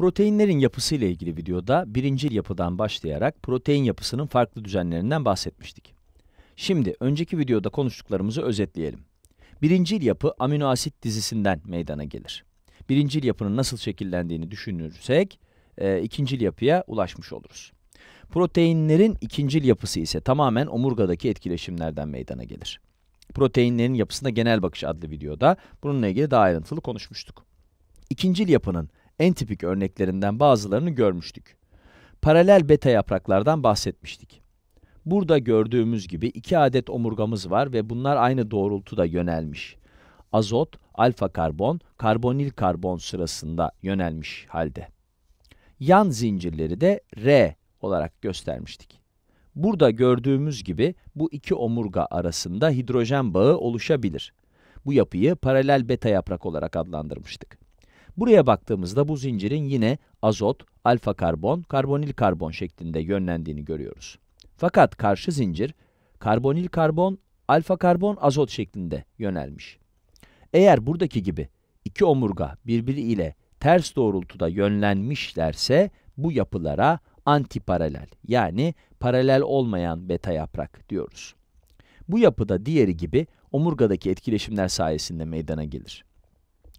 Proteinlerin yapısı ile ilgili videoda birincil yapıdan başlayarak protein yapısının farklı düzenlerinden bahsetmiştik. Şimdi önceki videoda konuştuklarımızı özetleyelim. Birincil yapı amino asit dizisinden meydana gelir. Birincil yapının nasıl şekillendiğini düşünürsek e, ikincil yapıya ulaşmış oluruz. Proteinlerin ikincil yapısı ise tamamen omurgadaki etkileşimlerden meydana gelir. Proteinlerin yapısında genel bakış adlı videoda bununla ilgili daha ayrıntılı konuşmuştuk. İkincil yapının en tipik örneklerinden bazılarını görmüştük. Paralel beta yapraklardan bahsetmiştik. Burada gördüğümüz gibi iki adet omurgamız var ve bunlar aynı doğrultuda yönelmiş. Azot, alfa karbon, karbonil karbon sırasında yönelmiş halde. Yan zincirleri de R olarak göstermiştik. Burada gördüğümüz gibi bu iki omurga arasında hidrojen bağı oluşabilir. Bu yapıyı paralel beta yaprak olarak adlandırmıştık. Buraya baktığımızda bu zincirin yine azot, alfa karbon, karbonil karbon şeklinde yönlendiğini görüyoruz. Fakat karşı zincir karbonil karbon, alfa karbon, azot şeklinde yönelmiş. Eğer buradaki gibi iki omurga birbiriyle ters doğrultuda yönlenmişlerse bu yapılara antiparalel yani paralel olmayan beta yaprak diyoruz. Bu yapıda diğeri gibi omurgadaki etkileşimler sayesinde meydana gelir.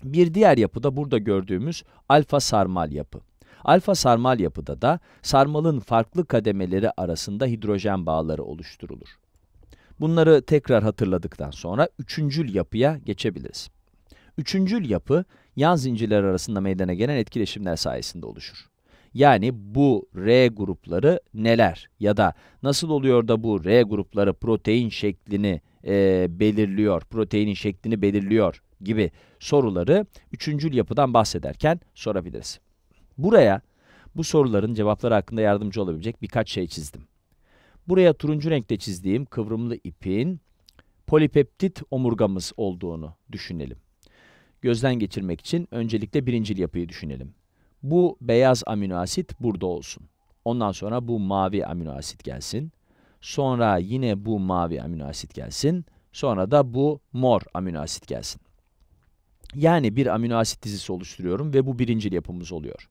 Bir diğer yapı da burada gördüğümüz alfa sarmal yapı. Alfa sarmal yapıda da sarmalın farklı kademeleri arasında hidrojen bağları oluşturulur. Bunları tekrar hatırladıktan sonra üçüncül yapıya geçebiliriz. Üçüncül yapı, yan zincirler arasında meydana gelen etkileşimler sayesinde oluşur. Yani bu R grupları neler ya da nasıl oluyor da bu R grupları protein şeklini e, belirliyor, proteinin şeklini belirliyor gibi soruları üçüncül yapıdan bahsederken sorabiliriz. Buraya bu soruların cevapları hakkında yardımcı olabilecek birkaç şey çizdim. Buraya turuncu renkte çizdiğim kıvrımlı ipin polipeptit omurgamız olduğunu düşünelim. Gözden geçirmek için öncelikle birincil yapıyı düşünelim. Bu beyaz amino asit burada olsun. Ondan sonra bu mavi amino asit gelsin. Sonra yine bu mavi amino asit gelsin. Sonra da bu mor amino asit gelsin. Yani bir amino asit dizisi oluşturuyorum ve bu birinci yapımız oluyor.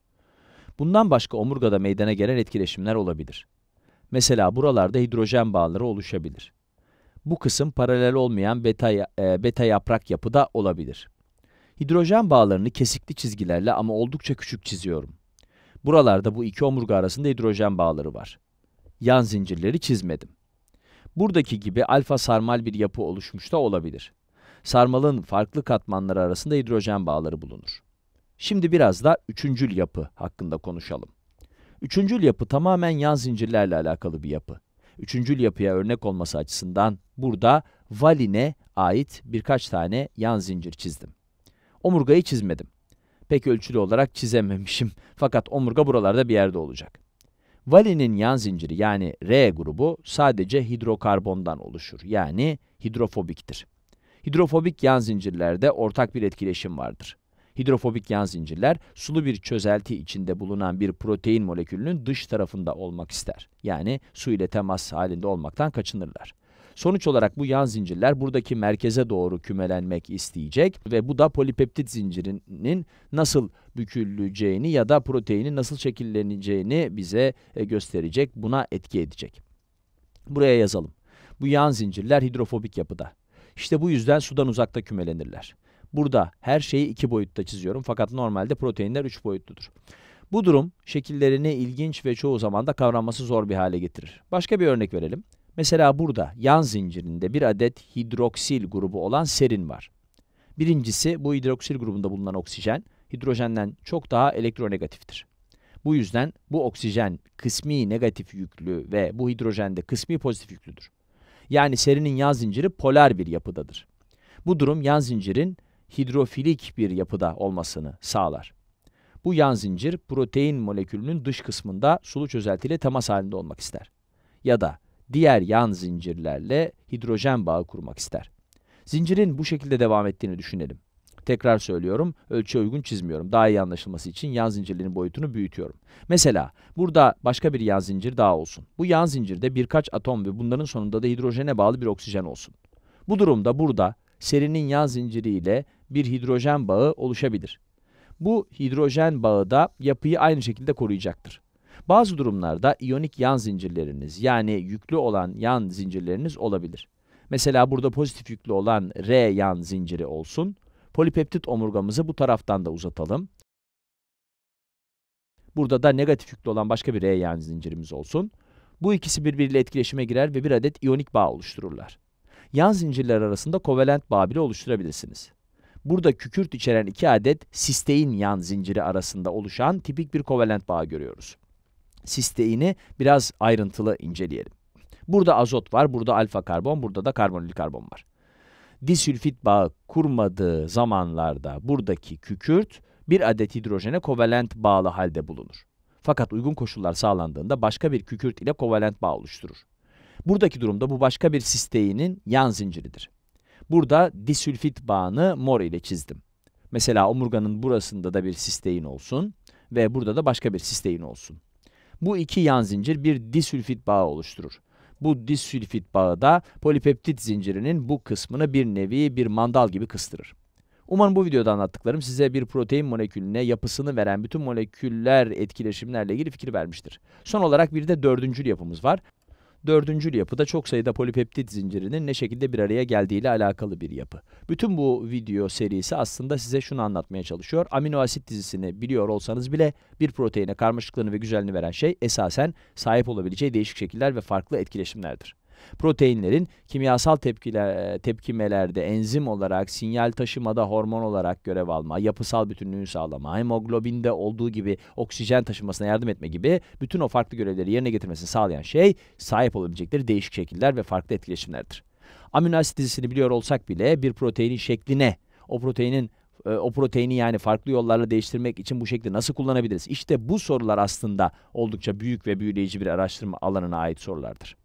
Bundan başka omurgada meydana gelen etkileşimler olabilir. Mesela buralarda hidrojen bağları oluşabilir. Bu kısım paralel olmayan beta, e, beta yaprak yapıda olabilir. Hidrojen bağlarını kesikli çizgilerle ama oldukça küçük çiziyorum. Buralarda bu iki omurga arasında hidrojen bağları var. Yan zincirleri çizmedim. Buradaki gibi alfa sarmal bir yapı oluşmuş da olabilir sarmalın farklı katmanları arasında hidrojen bağları bulunur. Şimdi biraz da üçüncül yapı hakkında konuşalım. Üçüncül yapı tamamen yan zincirlerle alakalı bir yapı. Üçüncül yapıya örnek olması açısından burada valine ait birkaç tane yan zincir çizdim. Omurgayı çizmedim. Pek ölçülü olarak çizememişim fakat omurga buralarda bir yerde olacak. Valinin yan zinciri yani R grubu sadece hidrokarbondan oluşur yani hidrofobiktir hidrofobik yan zincirlerde ortak bir etkileşim vardır. Hidrofobik yan zincirler sulu bir çözelti içinde bulunan bir protein molekülünün dış tarafında olmak ister. Yani su ile temas halinde olmaktan kaçınırlar. Sonuç olarak bu yan zincirler buradaki merkeze doğru kümelenmek isteyecek ve bu da polipeptit zincirinin nasıl büküleceğini ya da proteinin nasıl şekilleneceğini bize e, gösterecek, buna etki edecek. Buraya yazalım. Bu yan zincirler hidrofobik yapıda. İşte bu yüzden sudan uzakta kümelenirler. Burada her şeyi iki boyutta çiziyorum fakat normalde proteinler üç boyutludur. Bu durum şekillerini ilginç ve çoğu zaman da kavranması zor bir hale getirir. Başka bir örnek verelim. Mesela burada yan zincirinde bir adet hidroksil grubu olan serin var. Birincisi bu hidroksil grubunda bulunan oksijen hidrojenden çok daha elektronegatiftir. Bu yüzden bu oksijen kısmi negatif yüklü ve bu hidrojende kısmi pozitif yüklüdür. Yani serinin yan zinciri polar bir yapıdadır. Bu durum yan zincirin hidrofilik bir yapıda olmasını sağlar. Bu yan zincir protein molekülünün dış kısmında sulu çözeltiyle temas halinde olmak ister. Ya da diğer yan zincirlerle hidrojen bağı kurmak ister. Zincirin bu şekilde devam ettiğini düşünelim. Tekrar söylüyorum, ölçüye uygun çizmiyorum. Daha iyi anlaşılması için yan zincirlerin boyutunu büyütüyorum. Mesela burada başka bir yan zincir daha olsun. Bu yan zincirde birkaç atom ve bunların sonunda da hidrojene bağlı bir oksijen olsun. Bu durumda burada serinin yan zinciriyle bir hidrojen bağı oluşabilir. Bu hidrojen bağı da yapıyı aynı şekilde koruyacaktır. Bazı durumlarda iyonik yan zincirleriniz yani yüklü olan yan zincirleriniz olabilir. Mesela burada pozitif yüklü olan R yan zinciri olsun. Polipeptit omurgamızı bu taraftan da uzatalım. Burada da negatif yüklü olan başka bir reyan zincirimiz olsun. Bu ikisi birbiriyle etkileşime girer ve bir adet iyonik bağ oluştururlar. Yan zincirler arasında kovalent bağ bile oluşturabilirsiniz. Burada kükürt içeren iki adet sistein yan zinciri arasında oluşan tipik bir kovalent bağ görüyoruz. Sisteini biraz ayrıntılı inceleyelim. Burada azot var, burada alfa karbon, burada da karbonil karbon var disülfit bağı kurmadığı zamanlarda buradaki kükürt bir adet hidrojene kovalent bağlı halde bulunur. Fakat uygun koşullar sağlandığında başka bir kükürt ile kovalent bağ oluşturur. Buradaki durumda bu başka bir sisteinin yan zinciridir. Burada disülfit bağını mor ile çizdim. Mesela omurganın burasında da bir sistein olsun ve burada da başka bir sistein olsun. Bu iki yan zincir bir disülfit bağı oluşturur. Bu disülfit bağı da polipeptit zincirinin bu kısmını bir nevi bir mandal gibi kıstırır. Umarım bu videoda anlattıklarım size bir protein molekülüne yapısını veren bütün moleküller etkileşimlerle ilgili fikir vermiştir. Son olarak bir de dördüncül yapımız var. Dördüncül yapı da çok sayıda polipeptit zincirinin ne şekilde bir araya geldiği ile alakalı bir yapı. Bütün bu video serisi aslında size şunu anlatmaya çalışıyor. Amino asit dizisini biliyor olsanız bile bir proteine karmaşıklığını ve güzelliğini veren şey esasen sahip olabileceği değişik şekiller ve farklı etkileşimlerdir. Proteinlerin kimyasal tepkiler, tepkimelerde enzim olarak, sinyal taşımada hormon olarak görev alma, yapısal bütünlüğü sağlama, hemoglobinde olduğu gibi oksijen taşımasına yardım etme gibi bütün o farklı görevleri yerine getirmesini sağlayan şey sahip olabilecekleri değişik şekiller ve farklı etkileşimlerdir. Amino asit dizisini biliyor olsak bile bir proteinin şekline, o proteinin e, o proteini yani farklı yollarla değiştirmek için bu şekli nasıl kullanabiliriz? İşte bu sorular aslında oldukça büyük ve büyüleyici bir araştırma alanına ait sorulardır.